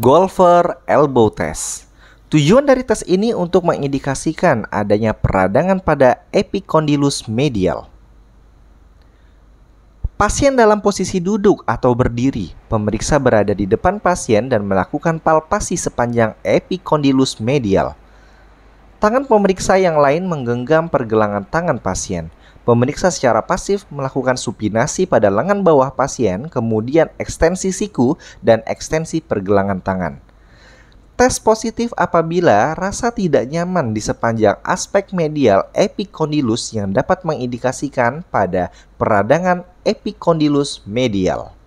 Golfer Elbow Test. Tujuan dari tes ini untuk mengindikasikan adanya peradangan pada epicondylus medial. Pasien dalam posisi duduk atau berdiri, pemeriksa berada di depan pasien dan melakukan palpasi sepanjang epicondylus medial. Tangan pemeriksa yang lain menggenggam pergelangan tangan pasien. Pemeriksa secara pasif melakukan supinasi pada lengan bawah pasien, kemudian ekstensi siku dan ekstensi pergelangan tangan. Tes positif apabila rasa tidak nyaman di sepanjang aspek medial epikondilus yang dapat mengindikasikan pada peradangan epikondilus medial.